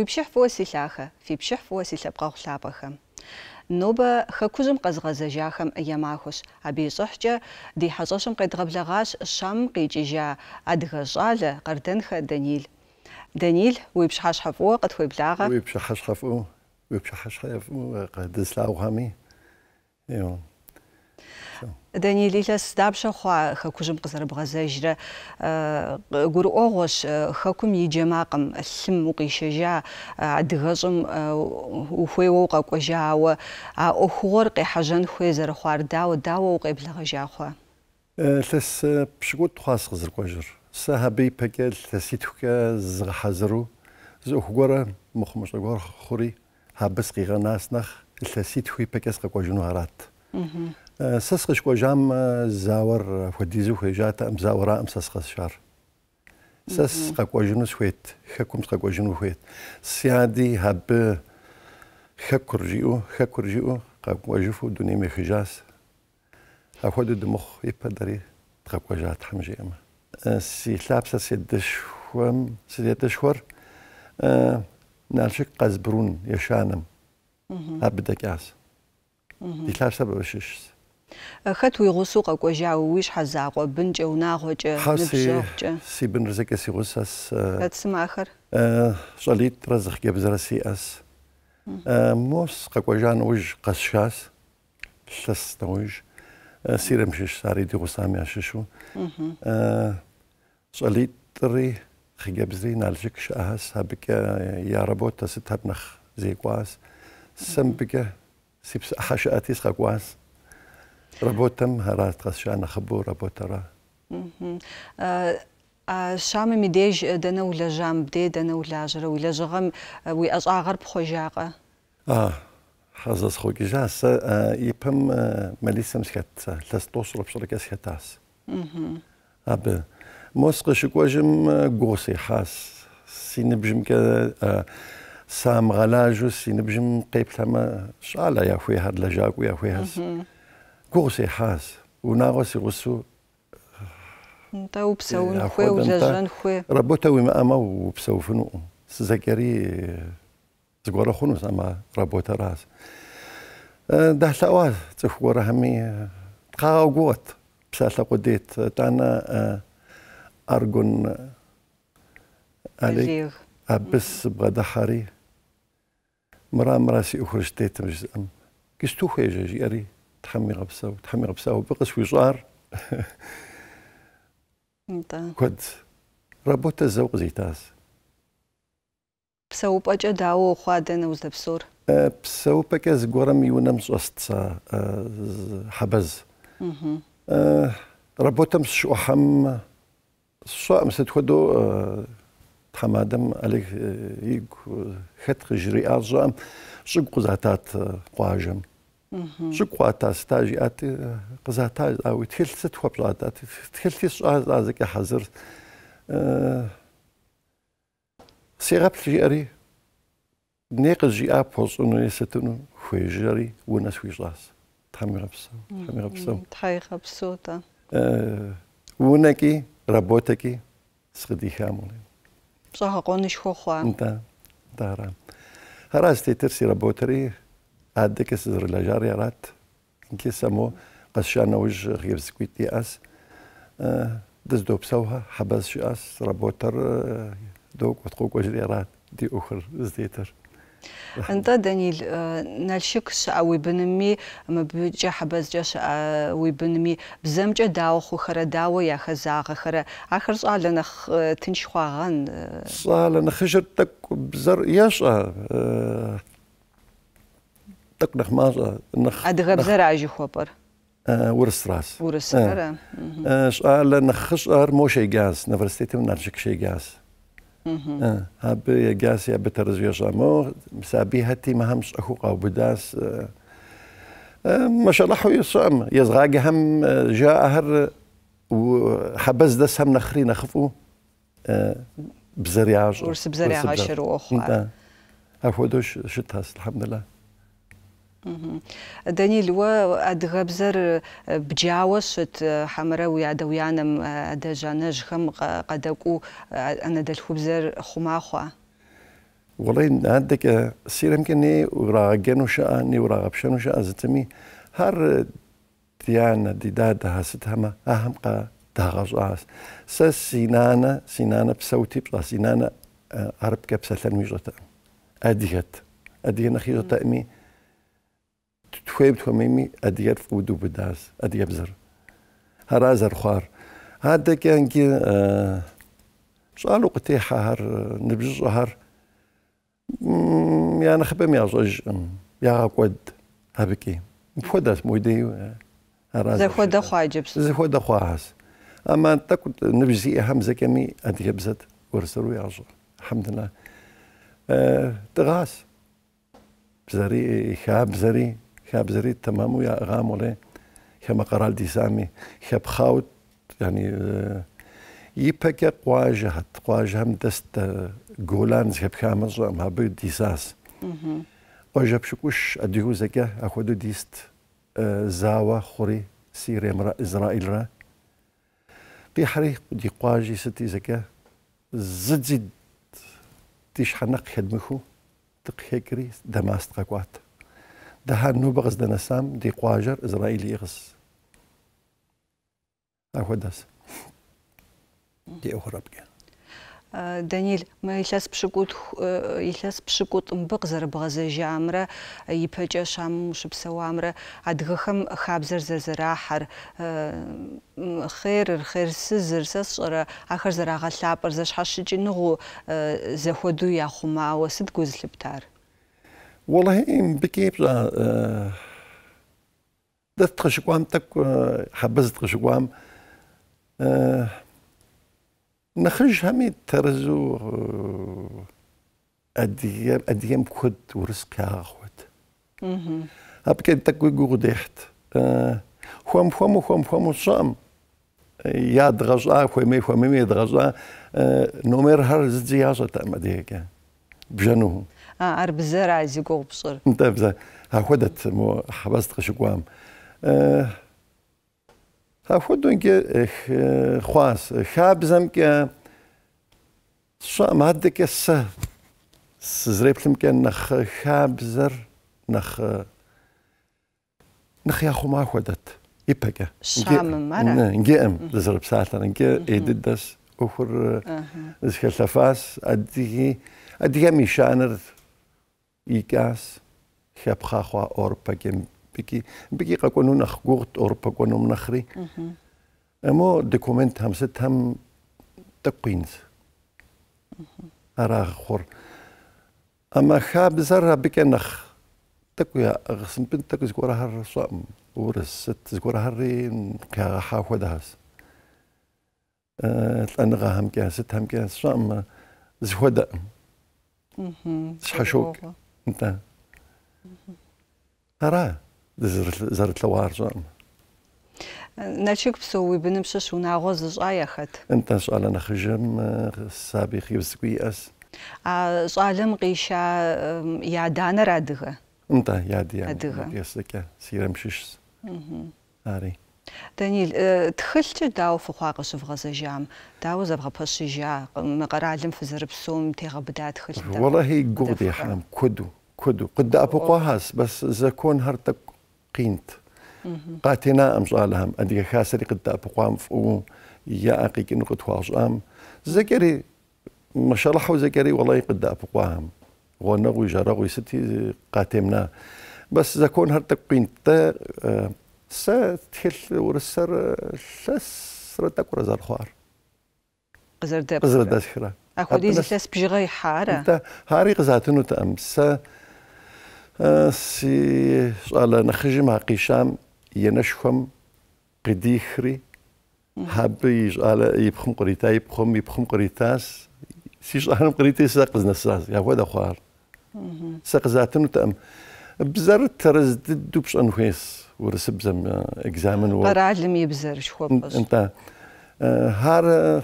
уи пщыхьфӏыуэ силъахэ фи пщыхьфӏыуэ си лъэпкъэгъулъапӏэхэм. Нобэ хэкужьым къэзгъэзэжахэм я Абы ищӏыхькӏэ ди хьэщӏэщым къедгъэблэгъащ щамым къикӏыжа адыгэ щӏалэ Къардэнхэ Данил. Данил, уи пщыхьэщхьэ фӏыуэ къытхуеблагъэ. Уи пщыхьэщхьэ фӏыуэ, уи пщыхьэщхьэ фӏыуэ къэдыслъагъухэми. Еу. دني ليلا ستابشا خوا خاكوجم قزر بغزاجرة قر أغوش خاكم يجماقم السم وقيشجا عدغجم وخوي وقا و وأخور قي حجن خوي زر خوار داو داو وقي بلغجا خوا لس بشقود خواس قزر قجر سهبي بكال تسيتوكا زغ حزرو زو خورا مخمش غور خوري هابس قيغا ناس نخ لسيتوي بكاس قجنو هرات کو جام زاور فدیزو خیجات أم زاورا أم سسخش شار سسق كوجنو سويت خكم کو جنو خويت سیادی هب خكر جيو جفو دنیا مخجاس اخود مي خجاس أخذ دمخ جات حم جیم سی سي سی دشوم سی أه نالشك قزبرون یشانم هب دکیاس دیگر سبب ببشش خطوی غصو کوچی او ویش حذق و بنچ او نخوچ نبشه. سی بن رزکی سی غصه از. هت سیم آخر. سالیت رزخ گپ زرسی اس موس کوچان ویش قصش از. شست ویش. سیرم شش ساری دی غصه میاششو. سالیت ری خیب زری نالشکش از. هبکه یاربوت است هب نخ زیگواز. سنبکه سیب حاشاتیس خواز. ربوتم هرات قشان خبو ربوترا آه، آه، شام مديج آه، دنا ولا جام بدي دنا ولا جرا ولا جغم وي اجا غرب خوجاقه اه حزز خوكي جاس يبم مليسم سكت لاس توصل بشركه سكتاس اب موسق شكواجم غوسي حاس سينبجم كذا آه سام غلاجو سينبجم قيب ثما شالا يا خوي هاد لجاك ويا خوي هاس كوغسي حاس وناغوسي غسو نطاو بساو نخوي وجاجا نخوا ربو تاوي ما اما وبساو فنو زكري زغورا خونوس اما ربو تراس ده همي تقاو قوت بسالا قديت تانا ارجون عليك أبس بغا دحري مرا مرا سي أخرج تيتم جزء كستو خيجا جيري تخمي غبسه وتخمي غبسه وبقى شويجار كود الزوق زيتاس زيتاز بسوباجا داو وزبسور وزدبسور أه، بسوباجا زغورم يونم مشوستا أه، حبز أه، ربوت مشوحم شو أمس تخدو تحمادم عليك يك خت جري شو قزاتات قواجم შეყვათას დაჟი ათი ყზათა აუ თილცე თქვაბლად ათი თილცის აზაზე კი ჰაზერ აა სერაფლიერი ნეგჟი აფოსუნ ესეთუნ ხუეჟარი უნას ხუშლას თამერაფსო თამერაფსო თაიხაფსო და აა უნაკი რაბოტეკი სხედი ხამული ზაღონიშ ხოხა და და რა რასტი თერსი რაბოტერი هذاك سزر لا جاريرات كي سمو قس شانا وجه غير سكويتي اس دز دوب سوها حبس شي اس رابوتر دوك وتقوك وجريرات دي اخر زيتر انت دانيل نالشك شعوي بنمي ما بيجا حبز جا شعوي بنمي بزمجا داو خوخرا داو يا خزاق خرا اخر سؤال انا لنا غن سؤال انا خجر بزر يا شعر تقلق مازا نخ ادغب زراجي خوبر آه ورس راس ورس آه. آه. شقال آه، نخش ار آه، مو شي غاز نفرستيتي نرجك شي غاز آه. هاب يا غاز يا بترزوي جامو مسابيهتي ما همش اخو قاو بداس آه. آه ما شاء الله حوي صام يزغاق هم آه، جاء هر وحبز دس هم نخري نخفو آه بزريعة ورس بزريعة عشر واخر هاخدوش شتها الحمد لله دانيل و ادغا بزر آه، بجاوشت آه، حمرا ويا دويانم ادا آه، جانج خم قداكو انا دالخو بزر خماخوا والله عندك سير يمكن ورا جنو شاني ورا غبشنو شا زتمي هر ديانا دي دادا هستهما اهم قا دهغز اس سينانا سينانا بصوتي بلا سينانا عرب كبسه تنميجتا اديت ادينا خيجتا امي تتخوي بتخميمي أدير فودو بداز أدير بزر هرازر خوار هادا كان كي سؤال آه، وقتيحة هر نبجز هر يا خبم يا زوج يا قد هبكي بخود اس مودي آه، هرازر زخود خوا جبس زخود خوا هاس أما أنت كنت نبجزي أهم زكامي أدير بزد ورسلوا يا زوج الحمد لله أه تغاس بزري خاب بزري خاب زريت تمام ويا غامولي خاب قرال دي سامي خاب خاوت يعني يبكى اه، قواجهت قواجه هم مدست جولان خاب خامز ام هابو ديساس قواجه شكوش اديو زكا اخدو ديست اه، زاوا خوري سيري مرا اسرائيل را قي حري دي قواجي ستي زكا زد زد تيش حنق خدمخو تقهكري دماست قوات და ჰან ნუბღს და ნასამ დი ყვაჟარ ისრაელიღს ახოდას დი ოხრაბგე დანიელ მე ისას ფშიკუტ ისას ფშიკუტ მბღზერ ბღაზეჟამრა იფეჭა შამშიფსოამრა ადგხამ ხაბზერ ზერზრაჰარ ხერ ხერსი ზერსას წორა ახერზე რაღა ლაპრზე შაშიჭინუ ზეხოდუ იახუმა ოსით გუზლიპტარ აა والله بكيت آه، آه، دت خشقوام تك آه، حبست خشقوام نخرج همي ترزو اديم اديم كود ورزق أخوت أبكي تكوي قورديحت خوام خوام خوام خوام الصام يا دغجا خوامي خوامي دغجا نومير هر زياجة تأمديك بجنوه عرب آه، زرع زيكو بصر طيب زي ها خدت مو حبست قشقوام آه، ها خدون كي آه، خواس خابزم كي شو ما هدك س سزريبلم كي نخ خابزر نخ نخ يا خو ما خدت يبقى شام مرة نجيم لزرب ساتر نجي ايددس اخر اسكال سفاس ادي ادي مشانر igas xepxaxua أوربا كم piki piki qakonu nakh أوربا orpa konum أما دكومنت هم ست هم taqins ara خور اما خاب زر بك نخ تكويا غسن بنت تكو زكورا هر صام ورس ست زكورا هر كا حاخو دهس تلانغا هم كا ست هم كا صام زهودا شحشوك انت راه زرت لوار جرم ناشيك بسوي بنمشش ونعغوز جاية خد انت سؤال انا خجم سابقي بسكوي اس آه، سؤال قيشا يا دانا رادغة انت يا ديان رادغه يسكا سيرمشيش اري زجام داو э, زبغة фыхъуа къыщывгъэзэжам? Дауэ зэбгъэпэщыжакъым? Мы къэралым фызэрыпсэум тегъэбыда тхылъ. والله هي يا حنم كدو كدو قد أبقاهاس بس زكون هرتك قينت قاتنا أمزالهم أدي خاسري قد قوام فو يا أقي كنو قد أم زكري ما شاء الله زكري والله قد قوام غنغو جرغو ستي قاتمنا بس زكون هرتك قينت Сэ тхылъ урысэр лъэсрэ тӏэкӏурэ зэрыхъуар. Къызэрыдэпхъурэ. Къызэрыдэсхрэ. Апхуэдиз лъэс бжыгъэ ихьарэ. Ари къызатыну тэӏым. Сэ си щӏалэ нэхъыжьым а къищам енэшхуэм къыдихри абы и щӏалэ ипхъум кърита, ипхъум ипхъум къритащ. Си щӏалэм къритри сэ къызнэсащ. Яхуэдэ хъуар. Сэ къызатыну тэӏым. Бзэр тэрыз дыдэу пщӏэн хуейщ. ورسب زم اكزامن و لم يبزر شو بس انت آه، هار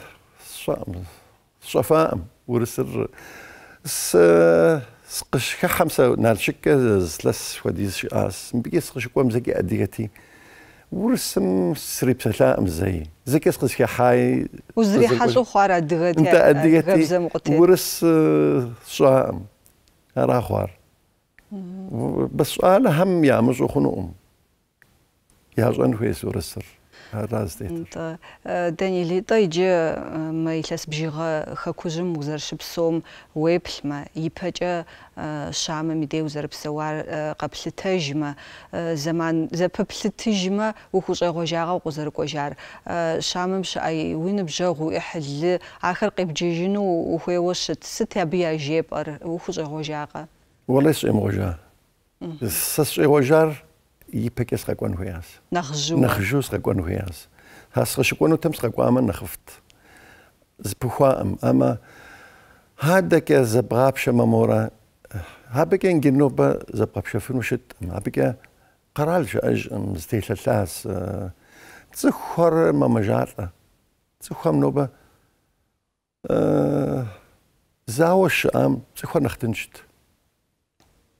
شفام آه، ورسر س سقش خمسة نال شكة ثلاث وديز آس بقي سقش كوم زكي أديتي ورسم سريب سلا ام زي زي كيس قصي حاي وزري حاجه خوارا دغت انت اديتي ورس صام راه خوار بس سؤال هم يا مش خنوم ياجن هو يسور السر راز دي انت دانيلي تايجي ما يلاس بجيغا خاكوزم وزر شبسوم ويبل ما يبجا شام ميدي وزر بسوار قبل تجمع زمان زببل تجمع وخوش اغو جاغا وزر كوجار شام مش اي وين بجاغو احل اخر قيب جيجنو وخوي وشت ستيا بيا جيب ار وخوش اغو جاغا والله اسم غجا سس اغو جار يبكيس غاكوان هياس نخجو نخجو غاكوان هياس هاس غشكوان وتمس غاكوان أما نخفت زبخوا أم أما هادك زبغابش مامورا هابك ينجنو با زبغابش فين وشت أم هابك قرالش أج أم زتيل الثاس آه، تزخور ما مجارة تزخوا منو با آه، زاوش أم تزخوا نختنشت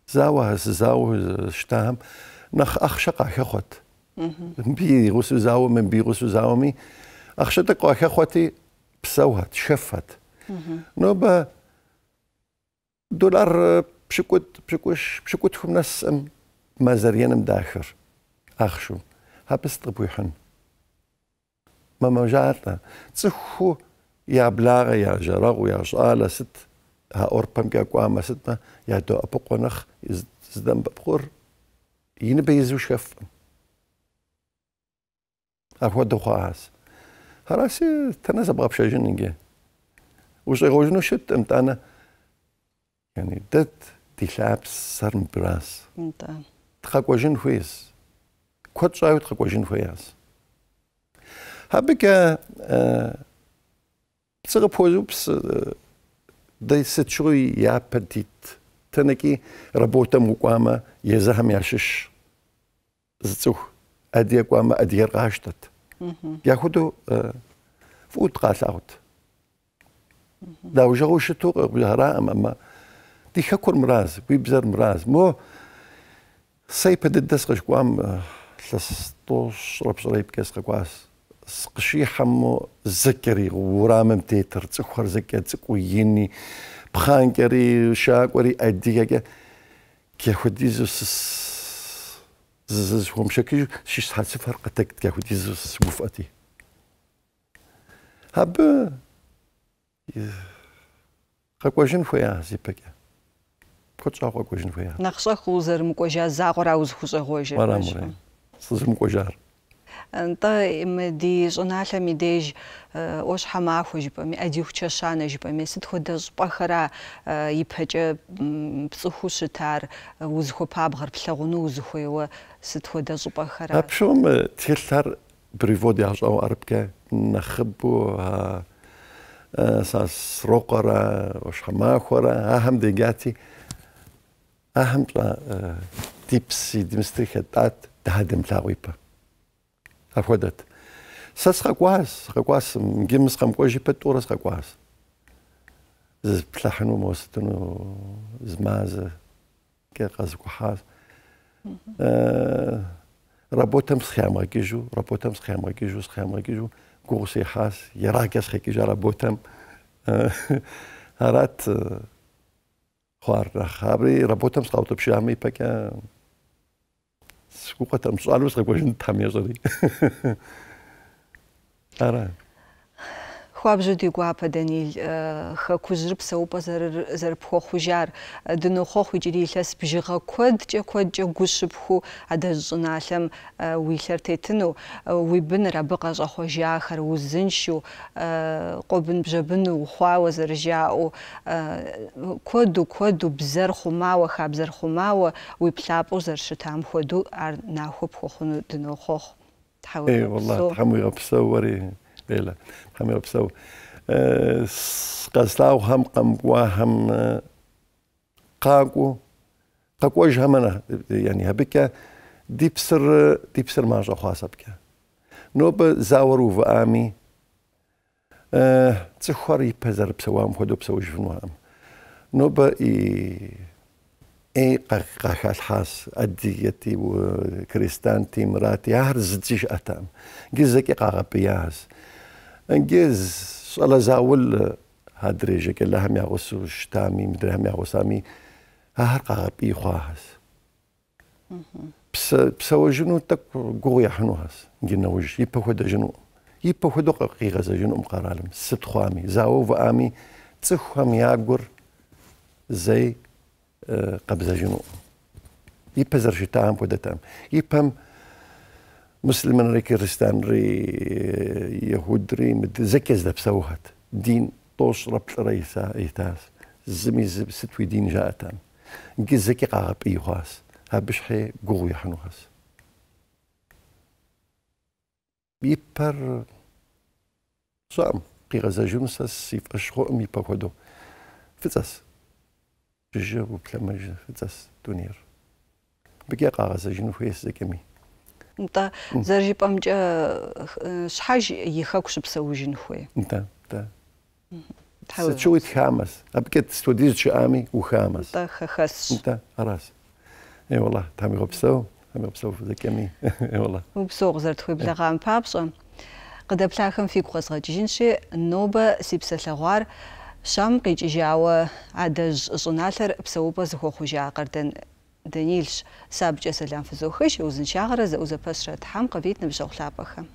زاوه زاوه شتاهم زاوه نخ nach achshaqa khot bi rusu zawam bi rusu zawami akhshata خوتي بسوهت شفت نو نوبا دولار بشكوت بشكوش بشكوت خم ناس ام ما زريان مداخر اخشو هابس طبوحن ما مجارتا تسخو يا بلاغ يا جراغ يا جالة ست ها أوربم يا قواما ستنا يا دو أبقو نخ زدن بقور Yine beyazı şeffan. Ахва дохаас. Хараси танаса бабшажин инге. Уже рожно шит ам тана. Yani det dilabs sarm bras. Да. Тхакважин хуис. Кот шаут тхакважин хуяс. Хабика э цэрэпозупс дэ сэтчуи япадит. تنكي ربوتم وقاما يزهم ياشش زتوخ أدي قاما أدي رغاشتت ياخدو آه، فوت قاس أوت داو جاوش توق بجهراء أما دي خكر مراز بيبزر مراز مو سيبا ددسقش قام آه، لستوش ربس ريب كسق قاس سقشي حمو زكري ورامم تيتر تسخر زكي تسقو pxankeri, xakweri, adiga, kiahudizus زز هم شكي شي شحال سفر قتك كي دي زز وفاتي هاب قاكواجن خويا زي بكا كوتش شاقوا كواجن فيا نخشا خوزر مكواجا زاغرا وزخوزا خوجا ورا مرا سوز مكواجار და იმედი ჟურნალში დეჟ ოშ ჰამახო ჟიპომი ადიხჩა შანა ჟიპომი სითხოდა ზპახრა იფეჭე ფსიხუშთარ უზხო ფაბღრ ფლეგუნუ უზხოევა სითხოდა ზპახრა აფშომ თილთარ პრივოდი აშო არბკე ნახბუ ა სროყარა ოშ ჰამახორა აჰამ დეგათი აჰამ პლა ტიპსი დიმსტრიხეთ და დადემ ფლაგიპა أخذت سسخ قاس قاس جيمس خم قوي جبت تورس قاس زب بلحنو موستنو زماز كقاس قحاس ربوتم سخيام ركيجو ربوتم سخيام ركيجو سخيام ركيجو قوسي حاس يراكس خيكيجو ربوتم هرات خوار رخابري ربوتم سخاوتو بشيامي بكا უყვეთ ამ სვანებს ხე ყოველთვის თამიაზოდი არა хуабжьу ди гуапэ, Данил. Хэкужьыр псэупӏэ зэрыпхуэхъужар. Дынохъуэхъу иджыри илъэс бжыгъэ куэдкӏэ куэдкӏэ гущыпхъуу адэжь щӏыналъэм уи лъэр тетыну, уи быныр абы къэщӏэхъуэжахэр, узыншэу, къуэбын-бжьэбыну ухъуауэ зэрыжаӏэу, куэду куэду бзэр хъумауэ, хабзэр хъумауэ уи плъапӏэу зэрыщытам хуэдэу ар нахуэ пхуэхъуну дынохъуэхъу. Тхьэуи гъэпсэу. Ӏей, والله, Тхьэм уигъэпсэу уэри. شتيلا أه، هم يبسو قصلاو هم قمقوا أه، هم قاقو قاقو همنا يعني هبكا دي بسر دي بسر ماجا خاصة بكا نوب زاورو وآمي تخور أه، يبزر بسوام خدو بسو جفنوام نوب اي اي قاقا الحاس اديتي وكريستانتي مراتي هر زدجيش اتام جزكي قاقا بياز انجاز شاء زاول هاد ريجا قال لها ما يغوص تامي مدري ما يغوص تامي هرقا بي خواهس بس بس جنو تك قوي حنوهس قلنا وجه يبا خد جنو يبا خد قي غزا جنو مقرالم ست خوامي زاو فامي تسخوام ياقر زي قبزة جنو يبا زرشتام خدتام يبا مسلم ري كريستان ري يهود ري مد زكي داب سوهات دين طوش ربط ريسا ايتاس زمي زب ستوي دين جاءتان نكي زكي قاقب ايوهاس هابش حي قوغي حنوهاس بيبر صام قي غزا جمسا السيف اشخو امي باكودو فتاس ججا وبتلما فتاس دونير بكي قاغزا جنو فيس مي نتا зэрыжыпӏэмкӏэ шъхьаж ихэку шъыпсэужын хуей. Нта, та. Сычыуи тхамэс. Апкӏэт студиз чъыӏами ухамэс. Нта хэхэсщ. Нта, арас. Эй والله тамигъэпсэу, тамигъэпсэу зэкӏэми. Эй والله. Упсэу зэрытхуеблагъэм папщӏэ. къыдэплъахэм фигу къэзгъэкӏыжынщи, нобэ си псэлъэгъуар щам къикӏыжауэ адэжь щӏыналъэр псэупӏэ зыхуэхъужакъэр дэн Данилш сабкӏэ сэлам фызохыжь, узыншагъэрэ зэӏузэпэщрэ тхьам къывитӏ ныбжьэгъу лъапӏэхэм.